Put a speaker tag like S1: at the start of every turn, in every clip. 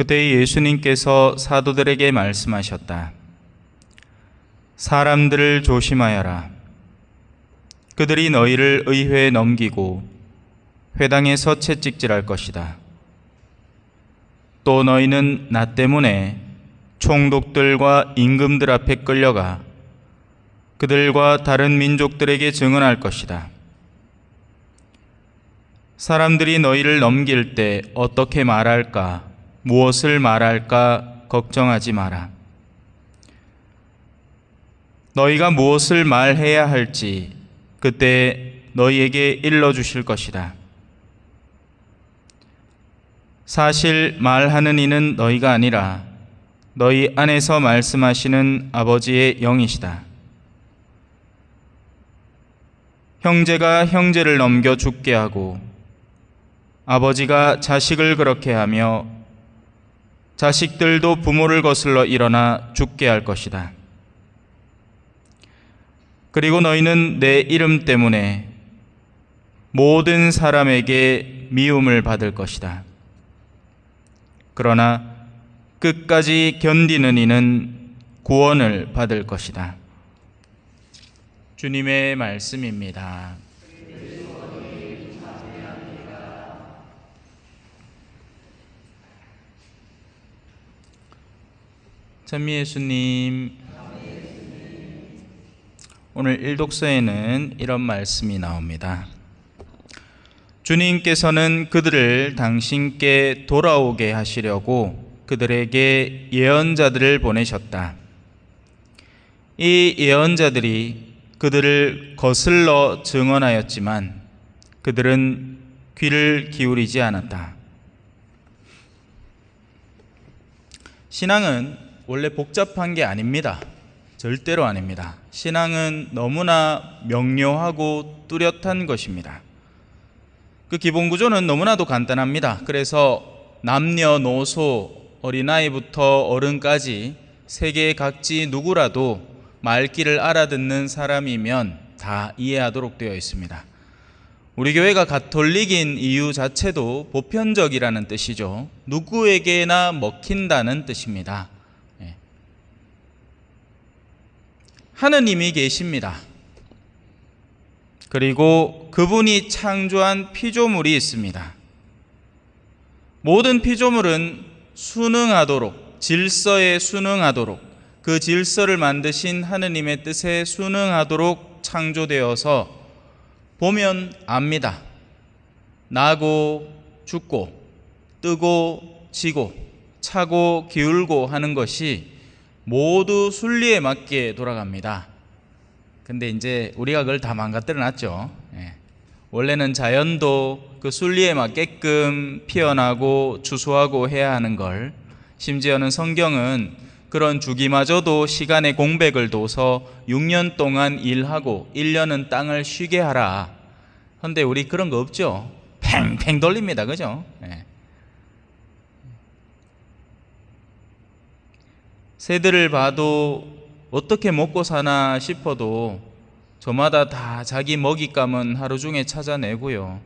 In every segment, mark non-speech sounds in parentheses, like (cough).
S1: 그때 예수님께서 사도들에게 말씀하셨다. 사람들을 조심하여라. 그들이 너희를 의회에 넘기고 회당에서 채찍질할 것이다. 또 너희는 나 때문에 총독들과 임금들 앞에 끌려가 그들과 다른 민족들에게 증언할 것이다. 사람들이 너희를 넘길 때 어떻게 말할까? 무엇을 말할까 걱정하지 마라. 너희가 무엇을 말해야 할지 그때 너희에게 일러 주실 것이다. 사실 말하는 이는 너희가 아니라 너희 안에서 말씀하시는 아버지의 영이시다. 형제가 형제를 넘겨 죽게 하고 아버지가 자식을 그렇게 하며 자식들도 부모를 거슬러 일어나 죽게 할 것이다. 그리고 너희는 내 이름 때문에 모든 사람에게 미움을 받을 것이다. 그러나 끝까지 견디는 이는 구원을 받을 것이다. 주님의 말씀입니다. 전미 예수님 오늘 일독서에는 이런 말씀이 나옵니다. 주님께서는 그들을 당신께 돌아오게 하시려고 그들에게 예언자들을 보내셨다. 이 예언자들이 그들을 거슬러 증언하였지만 그들은 귀를 기울이지 않았다. 신앙은 원래 복잡한 게 아닙니다. 절대로 아닙니다. 신앙은 너무나 명료하고 뚜렷한 것입니다. 그 기본 구조는 너무나도 간단합니다. 그래서 남녀노소 어린아이부터 어른까지 세계 각지 누구라도 말귀를 알아듣는 사람이면 다 이해하도록 되어 있습니다. 우리 교회가 가톨릭인 이유 자체도 보편적이라는 뜻이죠. 누구에게나 먹힌다는 뜻입니다. 하느님이 계십니다. 그리고 그분이 창조한 피조물이 있습니다. 모든 피조물은 순응하도록 질서에 순응하도록 그 질서를 만드신 하느님의 뜻에 순응하도록 창조되어서 보면 압니다. 나고 죽고 뜨고 지고 차고 기울고 하는 것이 모두 순리에 맞게 돌아갑니다. 근데 이제 우리가 그걸 다 망가뜨려 놨죠. 예. 원래는 자연도 그 순리에 맞게끔 피어나고 주수하고 해야 하는 걸 심지어는 성경은 그런 주기마저도 시간의 공백을 둬서 6년 동안 일하고 1년은 땅을 쉬게 하라. 근데 우리 그런 거 없죠? 팽팽 돌립니다. 그죠? 예. 새들을 봐도 어떻게 먹고 사나 싶어도 저마다 다 자기 먹잇감은 하루 중에 찾아내고요.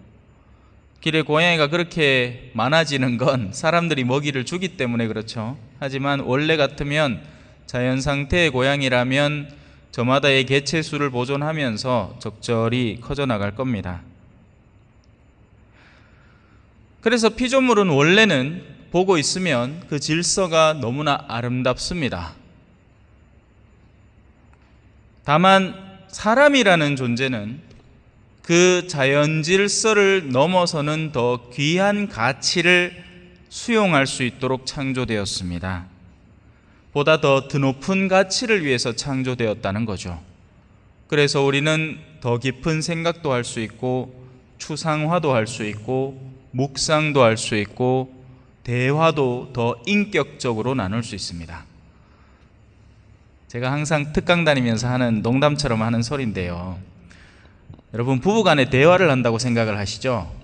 S1: 길에 고양이가 그렇게 많아지는 건 사람들이 먹이를 주기 때문에 그렇죠. 하지만 원래 같으면 자연 상태의 고양이라면 저마다의 개체 수를 보존하면서 적절히 커져나갈 겁니다. 그래서 피조물은 원래는 보고 있으면 그 질서가 너무나 아름답습니다. 다만 사람이라는 존재는 그 자연 질서를 넘어서는 더 귀한 가치를 수용할 수 있도록 창조되었습니다. 보다 더 드높은 가치를 위해서 창조되었다는 거죠. 그래서 우리는 더 깊은 생각도 할 수 있고 추상화도 할 수 있고 묵상도 할 수 있고 대화도 더 인격적으로 나눌 수 있습니다. 제가 항상 특강 다니면서 하는 농담처럼 하는 소리인데요. 여러분 부부간에 대화를 한다고 생각을 하시죠?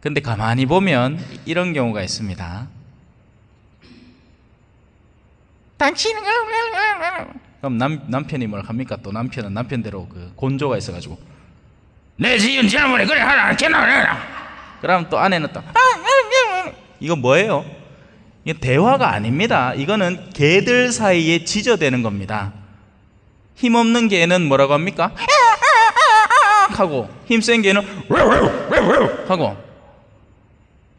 S1: 근데 가만히 보면 이런 경우가 있습니다. 당신은 음, 음, 음, 그럼 남, 남편이 뭘 합니까? 또 남편은 남편대로 그 곤조가 있어가지고 내 지은 지난번에 그래 하라 했겠나 그럼 또 아내는 또 아! 이건 뭐예요? 이게 대화가 아닙니다. 이거는 개들 사이에 지저대는 겁니다. 힘없는 개는 뭐라고 합니까? 하고 힘센 개는 하고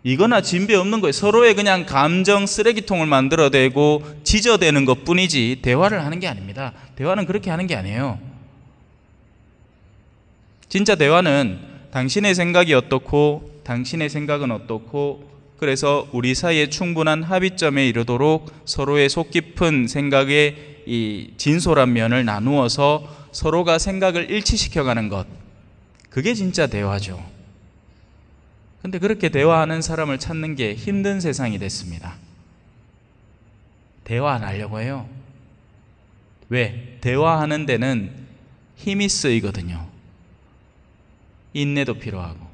S1: 이거나 진배 없는 거예요. 서로의 그냥 감정 쓰레기통을 만들어대고 지저대는 것 뿐이지 대화를 하는 게 아닙니다. 대화는 그렇게 하는 게 아니에요. 진짜 대화는 당신의 생각이 어떻고 당신의 생각은 어떻고 그래서 우리 사이에 충분한 합의점에 이르도록 서로의 속 깊은 생각의 이 진솔한 면을 나누어서 서로가 생각을 일치시켜가는 것. 그게 진짜 대화죠. 근데 그렇게 대화하는 사람을 찾는 게 힘든 세상이 됐습니다. 대화 안 하려고 해요. 왜? 대화하는 데는 힘이 쓰이거든요. 인내도 필요하고,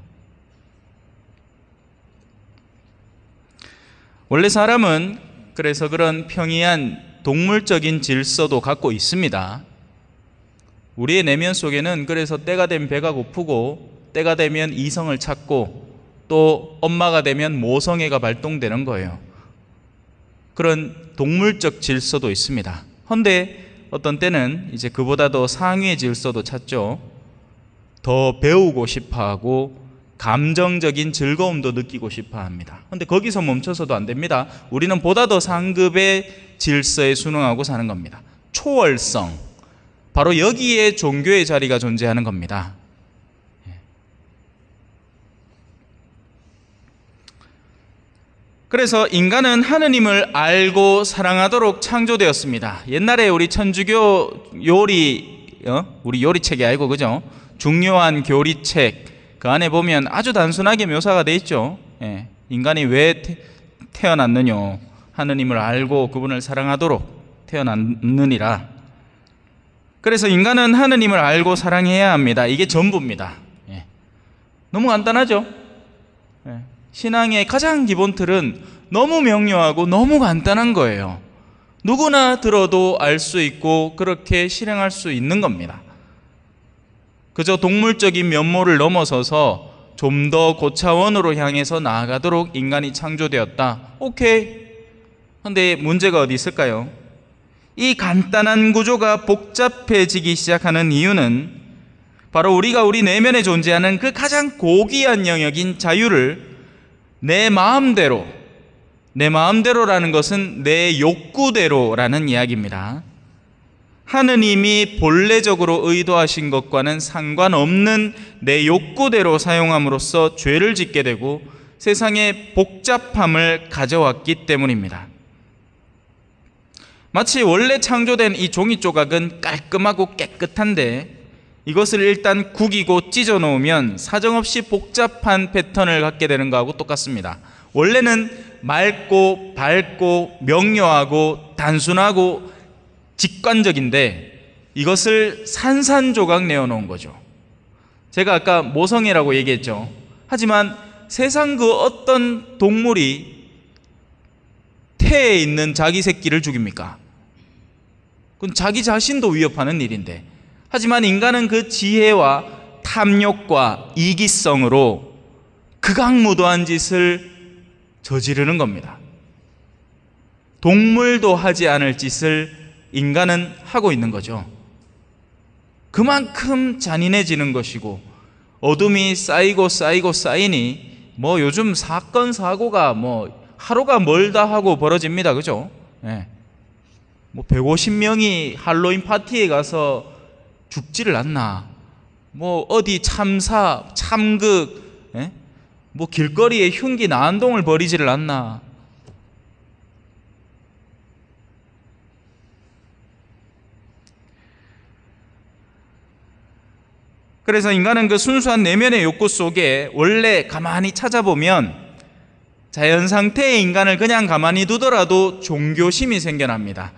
S1: 원래 사람은 그래서 그런 평이한 동물적인 질서도 갖고 있습니다. 우리의 내면 속에는 그래서 때가 되면 배가 고프고 때가 되면 이성을 찾고 또 엄마가 되면 모성애가 발동되는 거예요. 그런 동물적 질서도 있습니다. 헌데 어떤 때는 이제 그보다 더 상위의 질서도 찾죠. 더 배우고 싶어 하고 감정적인 즐거움도 느끼고 싶어 합니다. 근데 거기서 멈춰서도 안 됩니다. 우리는 보다 더 상급의 질서에 순응하고 사는 겁니다. 초월성. 바로 여기에 종교의 자리가 존재하는 겁니다. 그래서 인간은 하느님을 알고 사랑하도록 창조되었습니다. 옛날에 우리 천주교 요리, 어? 우리 요리책이 알고, 그죠? 중요한 교리책, 그 안에 보면 아주 단순하게 묘사가 돼 있죠. 예, 인간이 왜 태, 어났느냐 하느님을 알고 그분을 사랑하도록 태어났느니라. 그래서 인간은 하느님을 알고 사랑해야 합니다. 이게 전부입니다. 예. 너무 간단하죠? 예. 신앙의 가장 기본 틀은 너무 명료하고 너무 간단한 거예요. 누구나 들어도 알 수 있고 그렇게 실행할 수 있는 겁니다. 그저 동물적인 면모를 넘어서서 좀 더 고차원으로 향해서 나아가도록 인간이 창조되었다. 오케이. 근데 문제가 어디 있을까요? 이 간단한 구조가 복잡해지기 시작하는 이유는 바로 우리가 우리 내면에 존재하는 그 가장 고귀한 영역인 자유를 내 마음대로, 내 마음대로라는 것은 내 욕구대로라는 이야기입니다. 하느님이 본래적으로 의도하신 것과는 상관없는 내 욕구대로 사용함으로써 죄를 짓게 되고 세상에 복잡함을 가져왔기 때문입니다. 마치 원래 창조된 이 종이 조각은 깔끔하고 깨끗한데 이것을 일단 구기고 찢어 놓으면 사정없이 복잡한 패턴을 갖게 되는 거하고 똑같습니다. 원래는 맑고 밝고 명료하고 단순하고 직관적인데 이것을 산산조각 내어놓은 거죠. 제가 아까 모성애라고 얘기했죠. 하지만 세상 그 어떤 동물이 태에 있는 자기 새끼를 죽입니까? 그건 자기 자신도 위협하는 일인데. 하지만 인간은 그 지혜와 탐욕과 이기성으로 극악무도한 그 짓을 저지르는 겁니다. 동물도 하지 않을 짓을 인간은 하고 있는 거죠. 그만큼 잔인해지는 것이고 어둠이 쌓이고 쌓이고 쌓이니 뭐 요즘 사건 사고가 뭐 하루가 멀다 하고 벌어집니다. 그죠? 예. 뭐 150명이 할로윈 파티에 가서 죽지를 않나. 뭐 어디 참사, 참극, 예? 뭐 길거리에 흉기 난동을 벌이지를 않나. 그래서 인간은 그 순수한 내면의 욕구 속에 원래 가만히 찾아보면 자연 상태의 인간을 그냥 가만히 두더라도 종교심이 생겨납니다.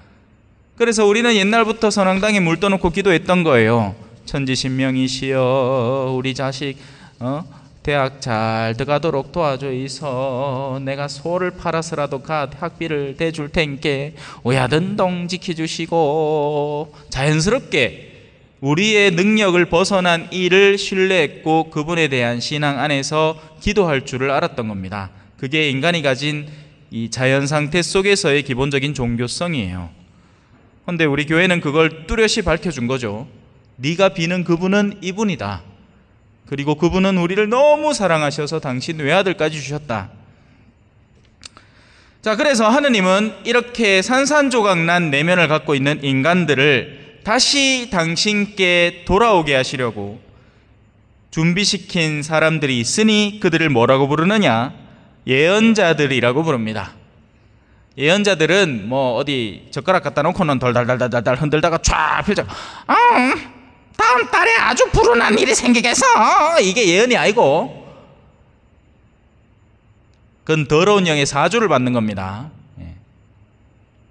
S1: 그래서 우리는 옛날부터 선왕당에 물 떠놓고 기도했던 거예요. 천지신명이시여 우리 자식 어? 대학 잘 들어가도록 도와줘이소 내가 소를 팔아서라도 가 학비를 대줄 텐께 오야든동 지켜주시고 자연스럽게 우리의 능력을 벗어난 일을 신뢰했고 그분에 대한 신앙 안에서 기도할 줄을 알았던 겁니다. 그게 인간이 가진 이 자연 상태 속에서의 기본적인 종교성이에요. 그런데 우리 교회는 그걸 뚜렷이 밝혀준 거죠. 네가 비는 그분은 이분이다. 그리고 그분은 우리를 너무 사랑하셔서 당신 외아들까지 주셨다. 자, 그래서 하느님은 이렇게 산산조각 난 내면을 갖고 있는 인간들을 다시 당신께 돌아오게 하시려고 준비시킨 사람들이 있으니 그들을 뭐라고 부르느냐? 예언자들이라고 부릅니다. 예언자들은 뭐 어디 젓가락 갖다 놓고는 덜덜덜덜덜 흔들다가 쫙 펼쳐. 아, 음, 다음 달에 아주 불운한 일이 생기겠어. 이게 예언이 아니고 그건 더러운 영의 사주를 받는 겁니다. 예.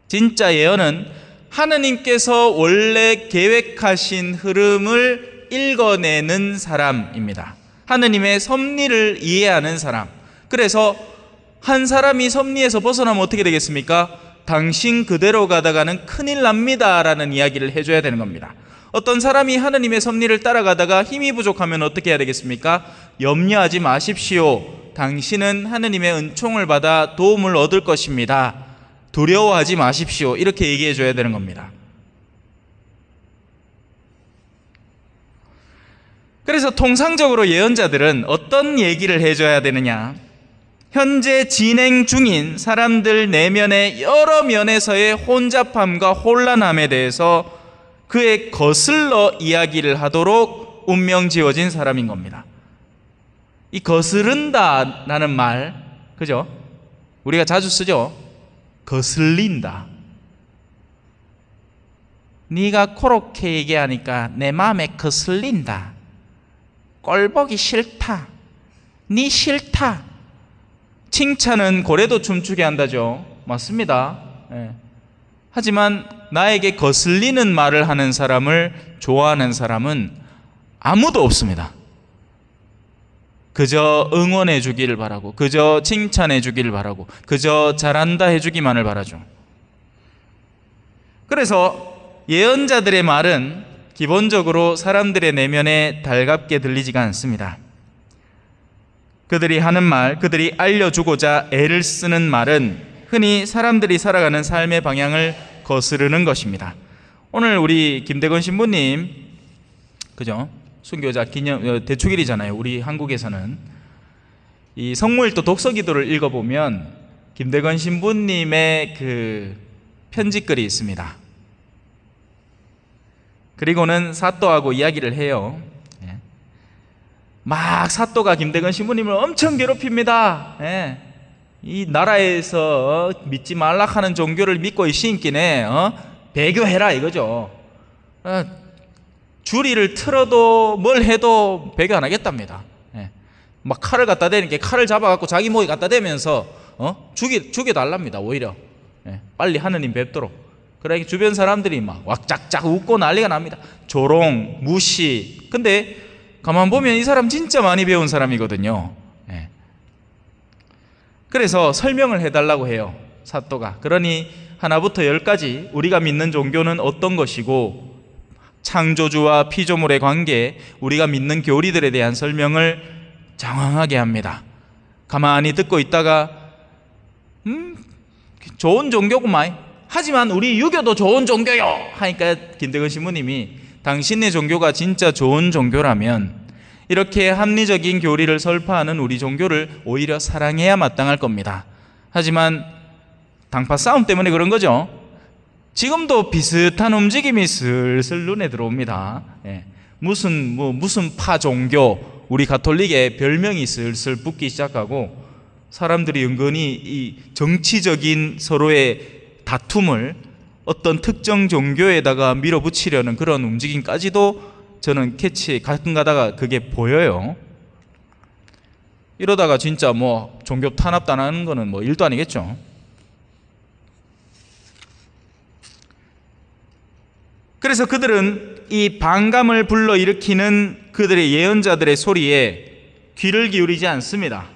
S1: 진짜 예언은 하느님께서 원래 계획하신 흐름을 읽어내는 사람입니다. 하느님의 섭리를 이해하는 사람. 그래서 한 사람이 섭리에서 벗어나면 어떻게 되겠습니까? 당신 그대로 가다가는 큰일 납니다. 라는 이야기를 해줘야 되는 겁니다. 어떤 사람이 하느님의 섭리를 따라가다가 힘이 부족하면 어떻게 해야 되겠습니까? 염려하지 마십시오. 당신은 하느님의 은총을 받아 도움을 얻을 것입니다. 두려워하지 마십시오. 이렇게 얘기해 줘야 되는 겁니다. 그래서 통상적으로 예언자들은 어떤 얘기를 해줘야 되느냐? 현재 진행 중인 사람들 내면의 여러 면에서의 혼잡함과 혼란함에 대해서 그의 거슬러 이야기를 하도록 운명 지어진 사람인 겁니다. 이 거스른다라는 말, 그죠? 우리가 자주 쓰죠? 거슬린다. 네가 그렇게 얘기하니까 내 마음에 거슬린다. 꼴보기 싫다. 네 싫다. 칭찬은 고래도 춤추게 한다죠. 맞습니다. 예. 하지만 나에게 거슬리는 말을 하는 사람을 좋아하는 사람은 아무도 없습니다. 그저 응원해 주기를 바라고, 그저 칭찬해 주기를 바라고, 그저 잘한다 해 주기만을 바라죠. 그래서 예언자들의 말은 기본적으로 사람들의 내면에 달갑게 들리지가 않습니다. 그들이 하는 말, 그들이 알려주고자 애를 쓰는 말은 흔히 사람들이 살아가는 삶의 방향을 거스르는 것입니다. 오늘 우리 김대건 신부님, 그죠? 순교자 기념 어, 대축일이잖아요. 우리 한국에서는 이성물일도 독서 기도를 읽어보면 김대건 신부님의 그 편지글이 있습니다. 그리고는 사또하고 이야기를 해요. 예. 막 사또가 김대건 신부님을 엄청 괴롭힙니다. 예. 이 나라에서 믿지 말라 하는 종교를 믿고 있으니네 어? 배교해라 이거죠. 어, 줄이를 틀어도 뭘 해도 배교 안 하겠답니다. 예. 막 칼을 갖다 대니까 칼을 잡아갖고 자기 목에 갖다 대면서 어? 죽이, 죽여달랍니다. 오히려. 예. 빨리 하느님 뵙도록. 그러니 주변 사람들이 막 왁짝짝 웃고 난리가 납니다. 조롱, 무시. 근데 가만 보면 이 사람 진짜 많이 배운 사람이거든요. 예. 그래서 설명을 해달라고 해요. 사또가. 그러니 하나부터 열까지 우리가 믿는 종교는 어떤 것이고 창조주와 피조물의 관계, 우리가 믿는 교리들에 대한 설명을 장황하게 합니다. 가만히 듣고 있다가 음, 좋은 종교구만. 하지만 우리 유교도 좋은 종교요. 하니까 김대근 신부님이 당신의 종교가 진짜 좋은 종교라면 이렇게 합리적인 교리를 설파하는 우리 종교를 오히려 사랑해야 마땅할 겁니다. 하지만 당파 싸움 때문에 그런 거죠. 지금도 비슷한 움직임이 슬슬 눈에 들어옵니다. 예. 무슨 뭐 무슨 파 종교 우리 가톨릭의 별명이 슬슬 붙기 시작하고 사람들이 은근히 이 정치적인 서로의 다툼을 어떤 특정 종교에다가 밀어붙이려는 그런 움직임까지도 저는 캐치 가끔 가다가 그게 보여요. 이러다가 진짜 뭐 종교 탄압 당하는 거는 뭐 일도 아니겠죠. 그래서 그들은 이 반감을 불러일으키는 그들의 예언자들의 소리에 귀를 기울이지 않습니다.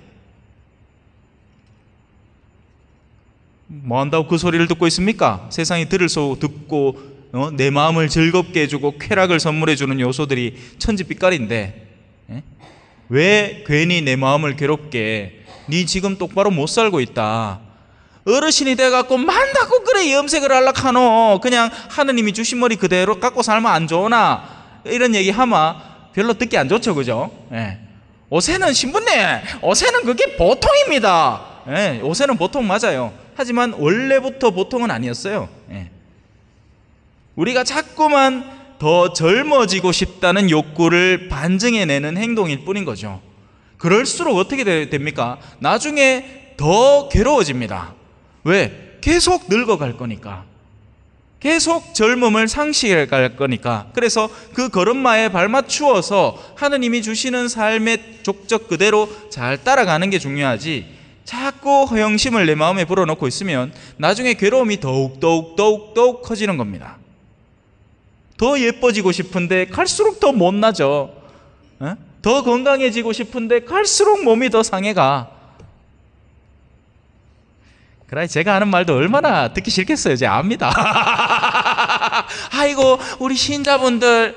S1: 뭐 한다고 그 소리를 듣고 있습니까? 세상이 들을 소 듣고 어? 내 마음을 즐겁게 해주고 쾌락을 선물해주는 요소들이 천지빛깔인데 예? 왜 괜히 내 마음을 괴롭게 네 지금 똑바로 못 살고 있다 어르신이 돼갖고 만다고 그래 염색을 하려고 하노 그냥 하느님이 주신 머리 그대로 갖고 살면 안 좋으나 이런 얘기하마 별로 듣기 안 좋죠 그죠 예. 옷에는 신부네 옷에는 그게 보통입니다 예. 옷에는 보통 맞아요 하지만 원래부터 보통은 아니었어요 예. 우리가 자꾸만 더 젊어지고 싶다는 욕구를 반증해내는 행동일 뿐인 거죠 그럴수록 어떻게 됩니까 나중에 더 괴로워집니다 왜? 계속 늙어갈 거니까. 계속 젊음을 상실해 갈 거니까. 그래서 그 걸음마에 발맞추어서 하느님이 주시는 삶의 족적 그대로 잘 따라가는 게 중요하지. 자꾸 허영심을 내 마음에 불어넣고 있으면 나중에 괴로움이 더욱 더욱 더욱 더욱 커지는 겁니다. 더 예뻐지고 싶은데 갈수록 더 못나죠. 어? 더 건강해지고 싶은데 갈수록 몸이 더 상해가. 그래 제가 하는 말도 얼마나 듣기 싫겠어요. 제가 압니다. (laughs) 아이고 우리 신자분들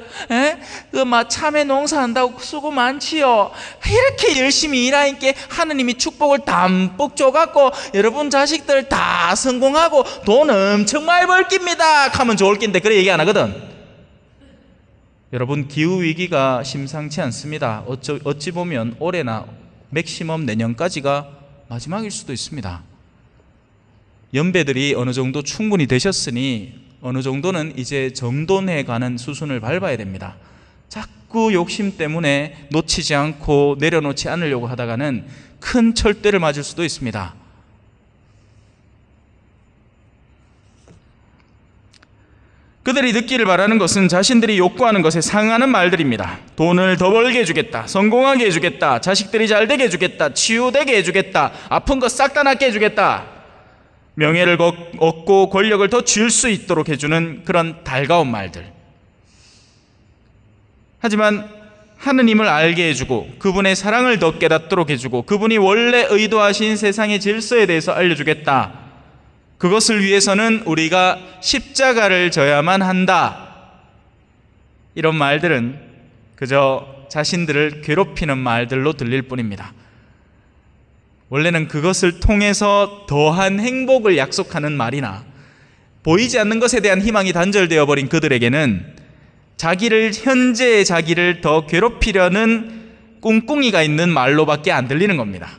S1: 그막 참외 농사한다고 수고 많지요. 이렇게 열심히 일하니까 하느님이 축복을 담뿍 줘갖고 여러분 자식들 다 성공하고 돈 엄청 많이 벌깁니다. 하면 좋을 낀데 그래 얘기 안 하거든. 여러분 기후 위기가 심상치 않습니다. 어찌, 어찌 보면 올해나 맥시멈 내년까지가 마지막일 수도 있습니다. 연배들이 어느 정도 충분히 되셨으니 어느 정도는 이제 정돈해 가는 수순을 밟아야 됩니다. 자꾸 욕심 때문에 놓치지 않고 내려놓지 않으려고 하다가는 큰 철대를 맞을 수도 있습니다. 그들이 듣기를 바라는 것은 자신들이 욕구하는 것에 상하는 말들입니다. 돈을 더 벌게 해주겠다. 성공하게 해주겠다. 자식들이 잘 되게 해주겠다. 치유되게 해주겠다. 아픈 거 싹 다 낫게 해주겠다. 명예를 얻고 권력을 더쥘수 있도록 해주는 그런 달가운 말들. 하지만 하느님을 알게 해주고 그분의 사랑을 더 깨닫도록 해주고 그분이 원래 의도하신 세상의 질서에 대해서 알려주겠다. 그것을 위해서는 우리가 십자가를 져야만 한다. 이런 말들은 그저 자신들을 괴롭히는 말들로 들릴 뿐입니다. 원래는 그것을 통해서 더한 행복을 약속하는 말이나 보이지 않는 것에 대한 희망이 단절되어 버린 그들에게는 자기를 현재의 자기를 더 괴롭히려는 꿍꿍이가 있는 말로밖에 안 들리는 겁니다.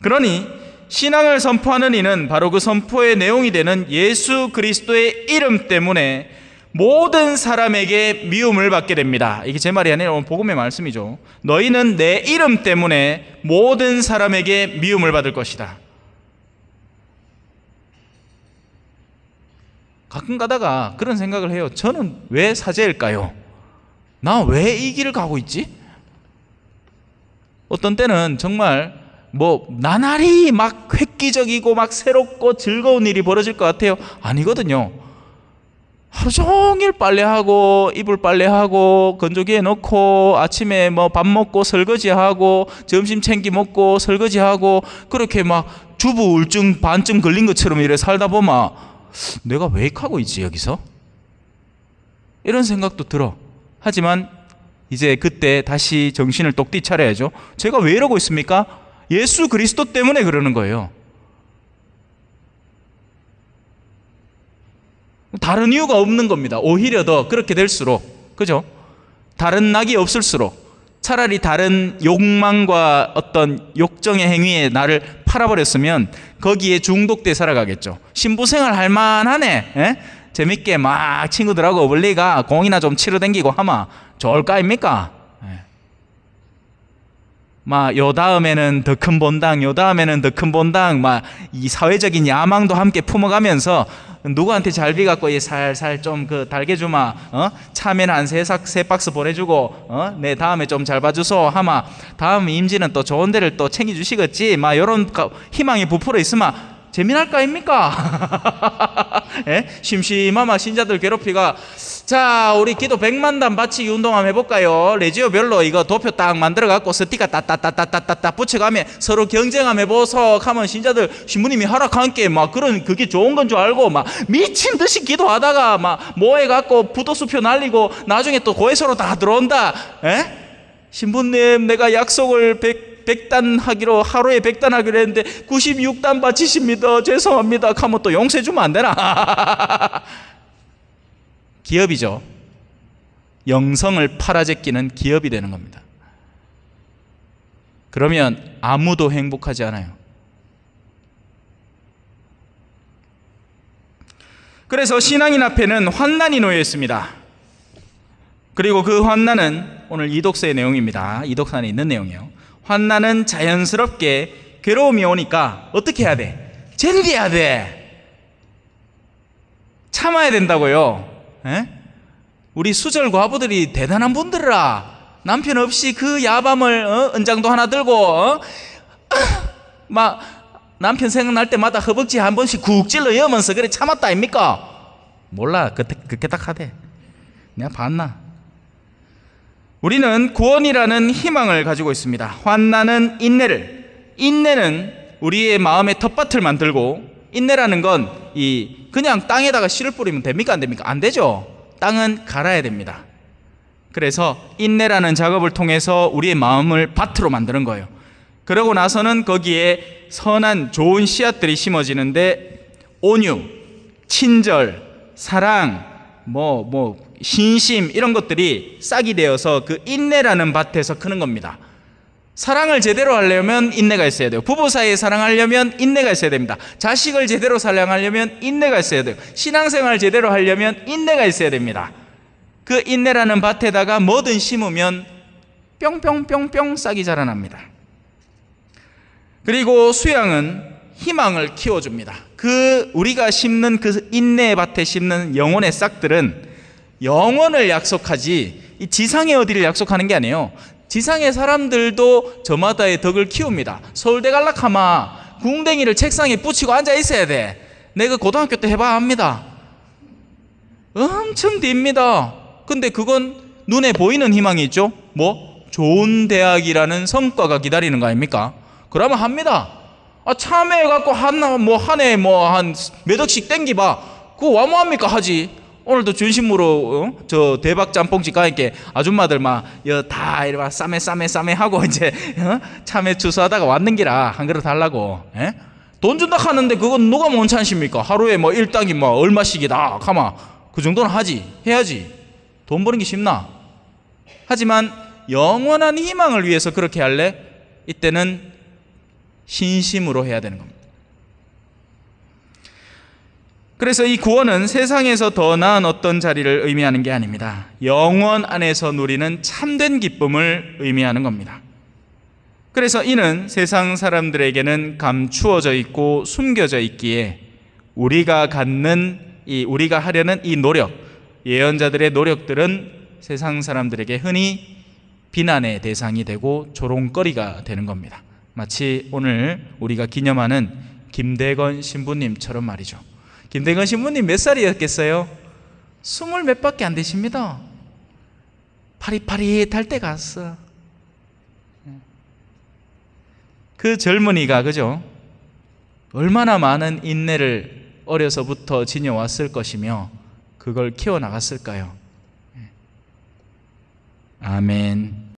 S1: 그러니 신앙을 선포하는 이는 바로 그 선포의 내용이 되는 예수 그리스도의 이름 때문에 모든 사람에게 미움을 받게 됩니다. 이게 제 말이 아니라 복음의 말씀이죠. 너희는 내 이름 때문에 모든 사람에게 미움을 받을 것이다. 가끔 가다가 그런 생각을 해요. 저는 왜 사제일까요? 나 왜 이 길을 가고 있지? 어떤 때는 정말 뭐 나날이 막 획기적이고 막 새롭고 즐거운 일이 벌어질 것 같아요. 아니거든요. 하루 종일 빨래하고 이불 빨래하고 건조기에 넣고 아침에 뭐 밥 먹고 설거지하고 점심 챙기 먹고 설거지하고 그렇게 막 주부 우울증 반쯤 걸린 것처럼 이래 살다 보면 내가 왜 하고 있지 여기서? 이런 생각도 들어. 하지만 이제 그때 다시 정신을 똑띠 차려야죠. 제가 왜 이러고 있습니까? 예수 그리스도 때문에 그러는 거예요. 다른 이유가 없는 겁니다. 오히려 더 그렇게 될수록, 그죠? 다른 낙이 없을수록 차라리 다른 욕망과 어떤 욕정의 행위에 나를 팔아버렸으면 거기에 중독돼 살아가겠죠. 신부생활 할 만하네. 에? 예? 재밌게 막 친구들하고 원블리가 공이나 좀 치러 댕기고 하마 좋을 까입니까? 막요 예. 다음에는 더 큰 본당, 요 다음에는 더 큰 본당, 막 이 사회적인 야망도 함께 품어가면서 누구한테 잘비 갖고 이 살살 좀 그 달게 주마. 어? 참외는 한세세 박스 보내주고 어? 내 네, 다음에 좀 잘 봐주소 하마. 다음 임진은또 좋은 데를 또 챙겨주시겠지. 막 이런 희망이 부풀어 있으면 재미날 거 아닙니까? 예? 심심하마 신자들 괴롭히가 자 우리 기도 백만단 바치기 운동 한번 해볼까요? 레지오별로 이거 도표 딱 만들어갖고 스티커 따따따따따따따 붙여가며 서로 경쟁함 해보소 하면 신자들 신부님이 허락한게 막 그런 그게 좋은 건 줄 알고 막 미친 듯이 기도하다가 막 모해갖고 부도수표 날리고 나중에 또 고해서로 다 들어온다 예? 신부님 내가 약속을 백, 백단하기로 하루에 백단하기로 했는데 96단 바치십니다 죄송합니다 하면 또 용서해 주면 안 되나 (laughs) 기업이죠 영성을 팔아제끼는 기업이 되는 겁니다 그러면 아무도 행복하지 않아요 그래서 신앙인 앞에는 환난이 놓여 있습니다 그리고 그 환난은 오늘 이독서의 내용입니다. 이독서 안에 있는 내용이에요. 환난은 자연스럽게 괴로움이 오니까 어떻게 해야 돼? 젠디해야 돼. 참아야 된다고요. 에? 예? 우리 수절 과부들이 대단한 분들이라 남편 없이 그 야밤을 어? 은장도 하나 들고 어? (clears throat) 막 남편 생각날 때마다 허벅지 한 번씩 구쿡 찔러 여면서 그래 참았다 아닙니까? 몰라 그때 그렇게 딱 하대. 내가 봤나? 우리는 구원이라는 희망을 가지고 있습니다. 환난은 인내를, 인내는 우리의 마음의 텃밭을 만들고 인내라는 건 이 그냥 땅에다가 씨를 뿌리면 됩니까 안 됩니까? 안 되죠. 땅은 갈아야 됩니다. 그래서 인내라는 작업을 통해서 우리의 마음을 밭으로 만드는 거예요. 그러고 나서는 거기에 선한 좋은 씨앗들이 심어지는데 온유, 친절, 사랑, 뭐뭐 뭐, 신심 이런 것들이 싹이 되어서 그 인내라는 밭에서 크는 겁니다. 사랑을 제대로 하려면 인내가 있어야 돼요. 부부 사이에 사랑하려면 인내가 있어야 됩니다. 자식을 제대로 사랑하려면 인내가 있어야 돼요. 신앙생활 제대로 하려면 인내가 있어야 됩니다. 그 인내라는 밭에다가 뭐든 심으면 뿅뿅뿅뿅 싹이 자라납니다. 그리고 수양은 희망을 키워줍니다. 그 우리가 심는 그 인내의 밭에 심는 영혼의 싹들은 영원을 약속하지 이 지상의 어디를 약속하는 게 아니에요. 지상의 사람들도 저마다의 덕을 키웁니다. 서울대 갈라카마 궁뎅이를 책상에 붙이고 앉아 있어야 돼. 내가 고등학교 때 해봐야 합니다. 엄청 딥니다. 근데 그건 눈에 보이는 희망이 있죠. 뭐 좋은 대학이라는 성과가 기다리는 거 아닙니까? 그러면 합니다. 아, 참여해갖고 한, 뭐, 한 해, 뭐, 한 몇 억씩 땡기봐. 그거 와뭐합니까? 하지. 오늘도 진심으로 어? 저 대박 짬뽕집 가니까 아줌마들 막 다 이래 막 싸매 싸매 싸매 하고 (laughs) 이제 어? 참외 추수하다가 왔는기라 한 그릇 달라고 에? 예? 돈 준다 하는데 그건 누가 뭔 찬십니까? 하루에 뭐 일당이 뭐 얼마씩이다 가마 그 정도는 하지 해야지 돈 버는 게 쉽나? 하지만 영원한 희망을 위해서 그렇게 할래? 이때는 신심으로 해야 되는 겁니다. 그래서 이 구원은 세상에서 더 나은 어떤 자리를 의미하는 게 아닙니다. 영원 안에서 누리는 참된 기쁨을 의미하는 겁니다. 그래서 이는 세상 사람들에게는 감추어져 있고 숨겨져 있기에 우리가 갖는 이 우리가 하려는 이 노력, 예언자들의 노력들은 세상 사람들에게 흔히 비난의 대상이 되고 조롱거리가 되는 겁니다. 마치 오늘 우리가 기념하는 김대건 신부님처럼 말이죠. 김대건 신부님 몇 살이었겠어요? 스물 몇 밖에 안 되십니다. 파리파릿탈때 갔어. 그 젊은이가, 그죠? 얼마나 많은 인내를 어려서부터 지녀왔을 것이며, 그걸 키워나갔을까요? 아멘.